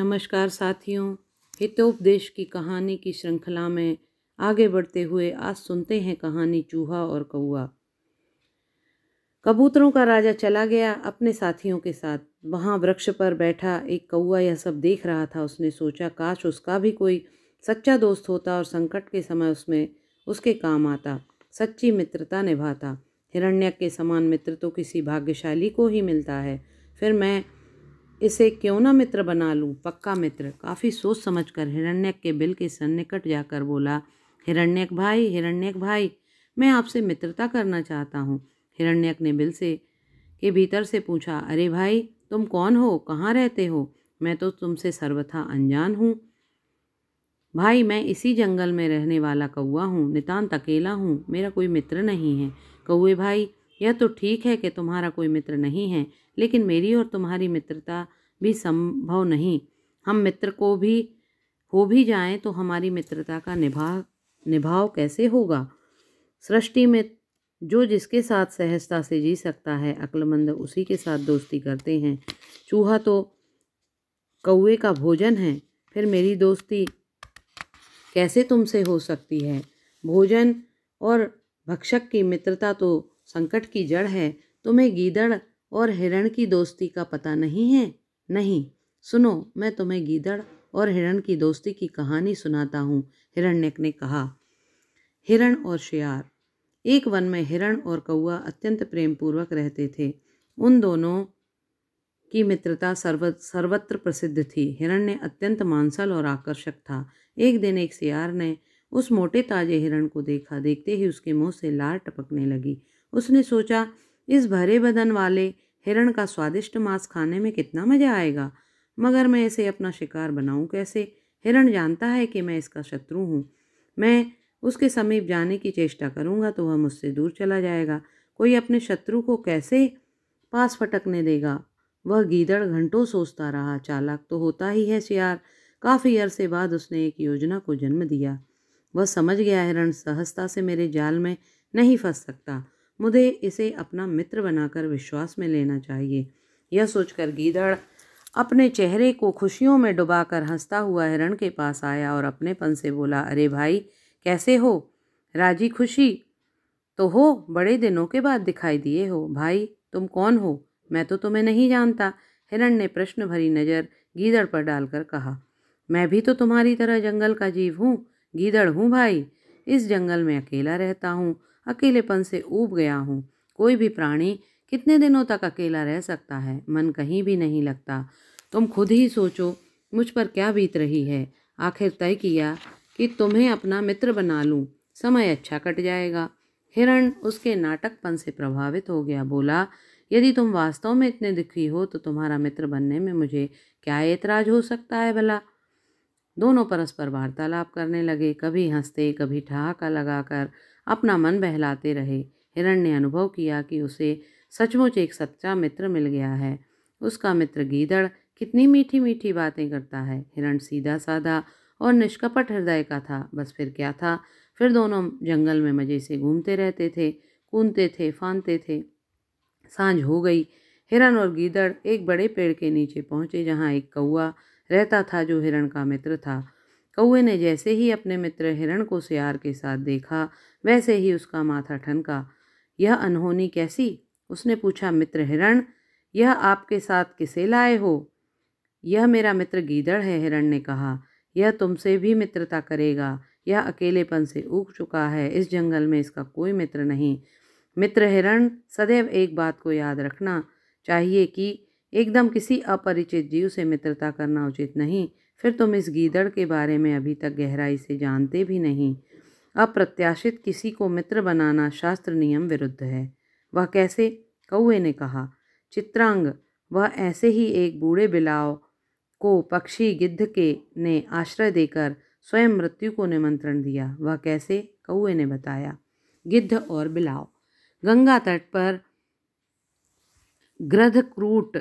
नमस्कार साथियों हितोपदेश की कहानी की श्रृंखला में आगे बढ़ते हुए आज सुनते हैं कहानी चूहा और कौआ कबूतरों का राजा चला गया अपने साथियों के साथ वहाँ वृक्ष पर बैठा एक कौआ यह सब देख रहा था उसने सोचा काश उसका भी कोई सच्चा दोस्त होता और संकट के समय उसमें उसके काम आता सच्ची मित्रता निभाता हिरण्यक के समान मित्र तो किसी भाग्यशाली को ही मिलता है फिर मैं इसे क्यों ना मित्र बना लूँ पक्का मित्र काफ़ी सोच समझ कर हिरण्यक के बिल के सन्निकट जाकर बोला हिरण्यक भाई हिरण्यक भाई मैं आपसे मित्रता करना चाहता हूँ हिरण्यक ने बिल से के भीतर से पूछा अरे भाई तुम कौन हो कहाँ रहते हो मैं तो तुमसे सर्वथा अनजान हूँ भाई मैं इसी जंगल में रहने वाला कौआ हूँ नितान्त अकेला हूँ मेरा कोई मित्र नहीं है कौए भाई यह तो ठीक है कि तुम्हारा कोई मित्र नहीं है लेकिन मेरी और तुम्हारी मित्रता भी संभव नहीं हम मित्र को भी हो भी जाएं तो हमारी मित्रता का निभा निभाव कैसे होगा सृष्टि में जो जिसके साथ सहजता से जी सकता है अक्लमंद उसी के साथ दोस्ती करते हैं चूहा तो कौए का भोजन है फिर मेरी दोस्ती कैसे तुमसे हो सकती है भोजन और भक्षक की मित्रता तो संकट की जड़ है तुम्हें गीदड़ और हिरण की दोस्ती का पता नहीं है नहीं सुनो मैं तुम्हें गीदड़ और हिरण की दोस्ती की कहानी सुनाता हूँ हिरण्यक ने कहा हिरण और शियार एक वन में हिरण और कौआ अत्यंत प्रेम पूर्वक रहते थे उन दोनों की मित्रता सर्व सर्वत्र प्रसिद्ध थी हिरण्य अत्यंत मांसल और आकर्षक था एक दिन एक सियार ने उस मोटे ताजे हिरण को देखा देखते ही उसके मुंह से लार टपकने लगी उसने सोचा इस भरे बदन वाले हिरण का स्वादिष्ट मांस खाने में कितना मज़ा आएगा मगर मैं इसे अपना शिकार बनाऊं कैसे हिरण जानता है कि मैं इसका शत्रु हूँ मैं उसके समीप जाने की चेष्टा करूँगा तो वह मुझसे दूर चला जाएगा कोई अपने शत्रु को कैसे पास फटकने देगा वह गीदड़ घंटों सोचता रहा चालाक तो होता ही है शियार काफ़ी अरसे बाद उसने एक योजना को जन्म दिया वह समझ गया हिरण सहजता से मेरे जाल में नहीं फंस सकता मुझे इसे अपना मित्र बनाकर विश्वास में लेना चाहिए यह सोचकर गीदड़ अपने चेहरे को खुशियों में डुबाकर हंसता हुआ हिरण के पास आया और अपनेपन से बोला अरे भाई कैसे हो राजी खुशी तो हो बड़े दिनों के बाद दिखाई दिए हो भाई तुम कौन हो मैं तो तुम्हें नहीं जानता हिरण ने प्रश्न भरी नज़र गीदड़ पर डालकर कहा मैं भी तो तुम्हारी तरह जंगल का जीव हूँ गीदड़ हूँ भाई इस जंगल में अकेला रहता हूँ अकेलेपन से ऊब गया हूँ कोई भी प्राणी कितने दिनों तक अकेला रह सकता है मन कहीं भी नहीं लगता तुम खुद ही सोचो मुझ पर क्या बीत रही है आखिर तय किया कि तुम्हें अपना मित्र बना लूँ समय अच्छा कट जाएगा हिरण उसके नाटकपन से प्रभावित हो गया बोला यदि तुम वास्तव में इतने दुखी हो तो तुम्हारा मित्र बनने में मुझे क्या ऐतराज हो सकता है भला दोनों परस्पर वार्तालाप करने लगे कभी हंसते कभी ठहाका लगाकर अपना मन बहलाते रहे हिरण ने अनुभव किया कि उसे सचमुच एक सच्चा मित्र मिल गया है उसका मित्र गीदड़ कितनी मीठी मीठी बातें करता है हिरण सीधा साधा और निष्कपट हृदय का था बस फिर क्या था फिर दोनों जंगल में मज़े से घूमते रहते थे कूदते थे फानते थे सांझ हो गई हिरण और गीदड़ एक बड़े पेड़ के नीचे पहुँचे जहाँ एक कौआ रहता था जो हिरण का मित्र था कौए ने जैसे ही अपने मित्र हिरण को सियार के साथ देखा वैसे ही उसका माथा ठनका यह अनहोनी कैसी उसने पूछा मित्र हिरण यह आपके साथ किसे लाए हो यह मेरा मित्र गीदड़ है हिरण ने कहा यह तुमसे भी मित्रता करेगा यह अकेलेपन से उग चुका है इस जंगल में इसका कोई मित्र नहीं मित्र हिरण सदैव एक बात को याद रखना चाहिए कि एकदम किसी अपरिचित जीव से मित्रता करना उचित नहीं फिर तुम इस गीदड़ के बारे में अभी तक गहराई से जानते भी नहीं अप्रत्याशित किसी को मित्र बनाना शास्त्र नियम विरुद्ध है वह कैसे कौए ने कहा चित्रांग वह ऐसे ही एक बूढ़े बिलाव को पक्षी गिद्ध के ने आश्रय देकर स्वयं मृत्यु को निमंत्रण दिया वह कैसे कौए ने बताया गिद्ध और बिलाव गंगा तट पर ग्रधक्रूट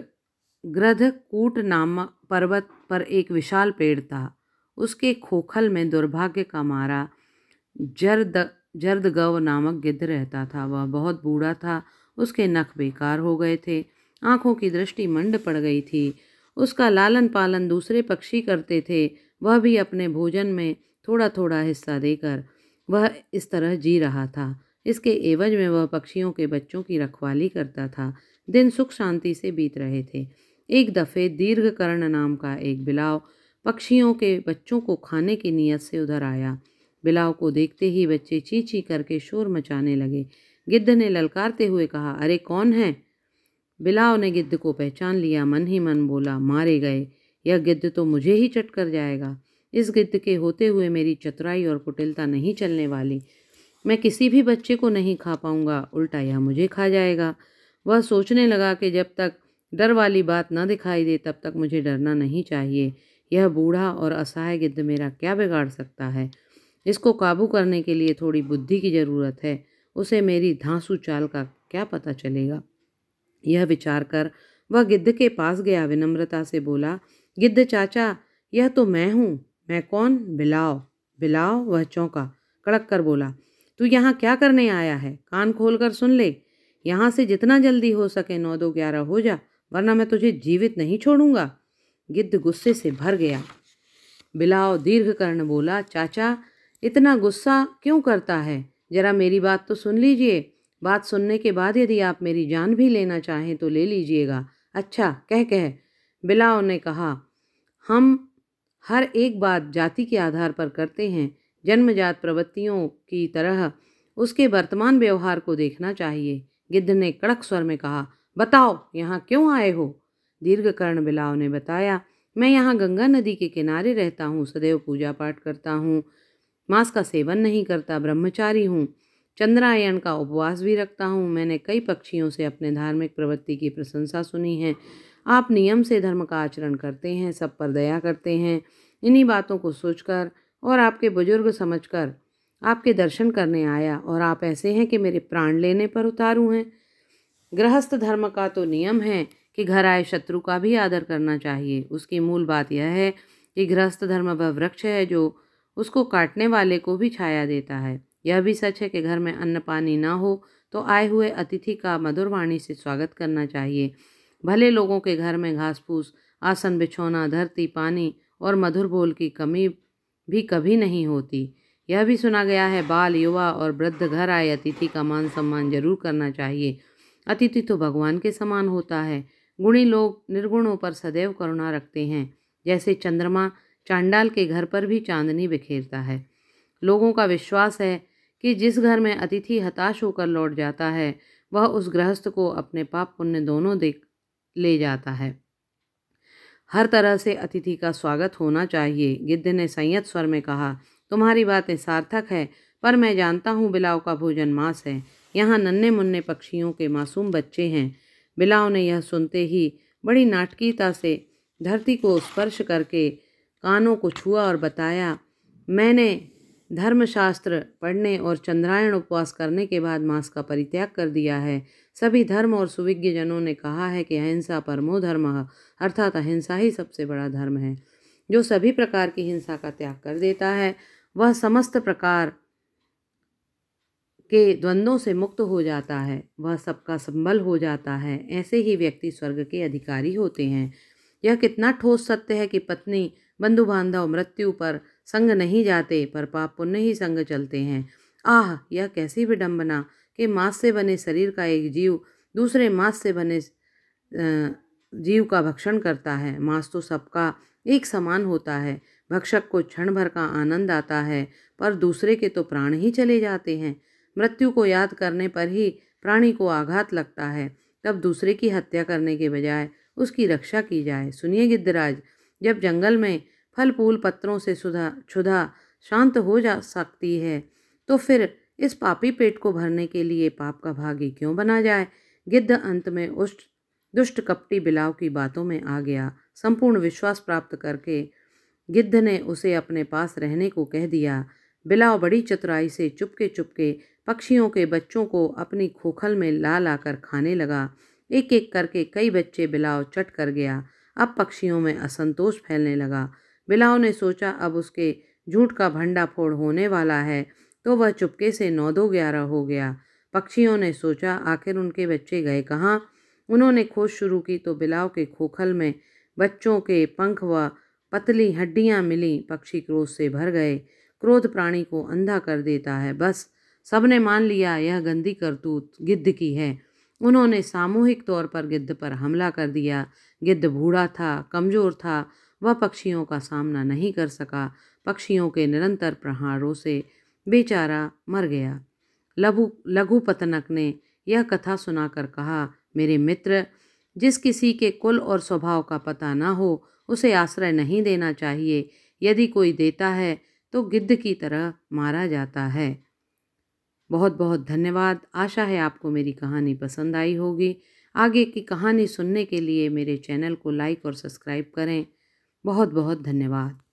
ग्रधकूट नामक पर्वत पर एक विशाल पेड़ था उसके खोखल में दुर्भाग्य का मारा जर्द जर्दगव नामक गिद्ध रहता था वह बहुत बूढ़ा था उसके नख बेकार हो गए थे आँखों की दृष्टि मंड पड़ गई थी उसका लालन पालन दूसरे पक्षी करते थे वह भी अपने भोजन में थोड़ा थोड़ा हिस्सा देकर वह इस तरह जी रहा था इसके एवज में वह पक्षियों के बच्चों की रखवाली करता था दिन सुख शांति से बीत रहे थे एक दफ़े दीर्घकर्ण नाम का एक बिलाव पक्षियों के बच्चों को खाने की नीयत से उधर आया बिलाव को देखते ही बच्चे ची ची करके शोर मचाने लगे गिद्ध ने ललकारते हुए कहा अरे कौन है बिलाव ने गिद्ध को पहचान लिया मन ही मन बोला मारे गए यह गिद्ध तो मुझे ही चट कर जाएगा इस गिद्ध के होते हुए मेरी चतुराई और कुटिलता नहीं चलने वाली मैं किसी भी बच्चे को नहीं खा पाऊंगा उल्टा यह मुझे खा जाएगा वह सोचने लगा कि जब तक डर वाली बात ना दिखाई दे तब तक मुझे डरना नहीं चाहिए यह बूढ़ा और असहाय गिद्ध मेरा क्या बिगाड़ सकता है इसको काबू करने के लिए थोड़ी बुद्धि की ज़रूरत है उसे मेरी धांसू चाल का क्या पता चलेगा यह विचार कर वह गिद्ध के पास गया विनम्रता से बोला गिद्ध चाचा यह तो मैं हूँ मैं कौन बिलाओ बिलाओ वह चौंका कड़क कर बोला तू यहाँ क्या करने आया है कान खोल कर सुन ले यहाँ से जितना जल्दी हो सके नौ दो ग्यारह हो जा वरना मैं तुझे जीवित नहीं छोड़ूंगा गिद्ध गुस्से से भर गया बिलाव दीर्घ कर्ण बोला चाचा इतना गुस्सा क्यों करता है जरा मेरी बात तो सुन लीजिए बात सुनने के बाद यदि आप मेरी जान भी लेना चाहें तो ले लीजिएगा अच्छा कह कह बिलाव ने कहा हम हर एक बात जाति के आधार पर करते हैं जन्मजात प्रवृत्तियों की तरह उसके वर्तमान व्यवहार को देखना चाहिए गिद्ध ने कड़क स्वर में कहा बताओ यहाँ क्यों आए हो दीर्घकर्ण बिलाव ने बताया मैं यहाँ गंगा नदी के किनारे रहता हूँ सदैव पूजा पाठ करता हूँ मांस का सेवन नहीं करता ब्रह्मचारी हूँ चंद्रायण का उपवास भी रखता हूँ मैंने कई पक्षियों से अपने धार्मिक प्रवृत्ति की प्रशंसा सुनी है आप नियम से धर्म का आचरण करते हैं सब पर दया करते हैं इन्हीं बातों को सोचकर और आपके बुजुर्ग समझकर आपके दर्शन करने आया और आप ऐसे हैं कि मेरे प्राण लेने पर उतारू हैं गृहस्थ धर्म का तो नियम है कि घर आए शत्रु का भी आदर करना चाहिए उसकी मूल बात यह है कि गृहस्थ धर्म वह वृक्ष है जो उसको काटने वाले को भी छाया देता है यह भी सच है कि घर में अन्न पानी ना हो तो आए हुए अतिथि का मधुर वाणी से स्वागत करना चाहिए भले लोगों के घर में घास फूस आसन बिछौना धरती पानी और मधुर बोल की कमी भी कभी नहीं होती यह भी सुना गया है बाल युवा और वृद्ध घर आए अतिथि का मान सम्मान जरूर करना चाहिए अतिथि तो भगवान के समान होता है गुणी लोग निर्गुणों पर सदैव करुणा रखते हैं जैसे चंद्रमा चांडाल के घर पर भी चांदनी बिखेरता है लोगों का विश्वास है कि जिस घर में अतिथि हताश होकर लौट जाता है वह उस गृहस्थ को अपने पाप पुण्य दोनों देख ले जाता है हर तरह से अतिथि का स्वागत होना चाहिए गिद्ध ने संयत स्वर में कहा तुम्हारी बातें सार्थक है पर मैं जानता हूँ बिलाव का भोजन मांस है यहाँ नन्हे मुन्ने पक्षियों के मासूम बच्चे हैं बिलाव ने यह सुनते ही बड़ी नाटकीयता से धरती को स्पर्श करके कानों को छुआ और बताया मैंने धर्मशास्त्र पढ़ने और चंद्रायण उपवास करने के बाद मांस का परित्याग कर दिया है सभी धर्म और सुविज्ञजनों ने कहा है कि अहिंसा परमो धर्म अर्थात अहिंसा ही सबसे बड़ा धर्म है जो सभी प्रकार की हिंसा का त्याग कर देता है वह समस्त प्रकार के द्वंद्वों से मुक्त हो जाता है वह सबका संबल हो जाता है ऐसे ही व्यक्ति स्वर्ग के अधिकारी होते हैं यह कितना ठोस सत्य है कि पत्नी बंधु बांधव मृत्यु पर संग नहीं जाते पर पाप पुण्य ही संग चलते हैं आह यह कैसी विडंबना कि मांस से बने शरीर का एक जीव दूसरे मांस से बने जीव का भक्षण करता है मांस तो सबका एक समान होता है भक्षक को क्षण भर का आनंद आता है पर दूसरे के तो प्राण ही चले जाते हैं मृत्यु को याद करने पर ही प्राणी को आघात लगता है तब दूसरे की हत्या करने के बजाय उसकी रक्षा की जाए सुनिए गिद्धराज जब जंगल में फल फूल पत्रों से सुधा क्षुधा शांत हो जा सकती है तो फिर इस पापी पेट को भरने के लिए पाप का भागी क्यों बना जाए गिद्ध अंत में उस दुष्ट कपटी बिलाव की बातों में आ गया संपूर्ण विश्वास प्राप्त करके गिद्ध ने उसे अपने पास रहने को कह दिया बिलाव बड़ी चतुराई से चुपके चुपके पक्षियों के बच्चों को अपनी खोखल में ला ला कर खाने लगा एक एक करके कई बच्चे बिलाव चट कर गया अब पक्षियों में असंतोष फैलने लगा बिलाव ने सोचा अब उसके झूठ का भंडा फोड़ होने वाला है तो वह चुपके से नौ दो ग्यारह हो गया पक्षियों ने सोचा आखिर उनके बच्चे गए कहाँ उन्होंने खोज शुरू की तो बिलाव के खोखल में बच्चों के पंख व पतली हड्डियाँ मिली पक्षी क्रोध से भर गए क्रोध प्राणी को अंधा कर देता है बस सबने मान लिया यह गंदी करतूत गिद्ध की है उन्होंने सामूहिक तौर पर गिद्ध पर हमला कर दिया गिद्ध बूढ़ा था कमज़ोर था वह पक्षियों का सामना नहीं कर सका पक्षियों के निरंतर प्रहारों से बेचारा मर गया लघु लघु पतनक ने यह कथा सुनाकर कहा मेरे मित्र जिस किसी के कुल और स्वभाव का पता ना हो उसे आश्रय नहीं देना चाहिए यदि कोई देता है तो गिद्ध की तरह मारा जाता है बहुत बहुत धन्यवाद आशा है आपको मेरी कहानी पसंद आई होगी आगे की कहानी सुनने के लिए मेरे चैनल को लाइक और सब्सक्राइब करें बहुत बहुत धन्यवाद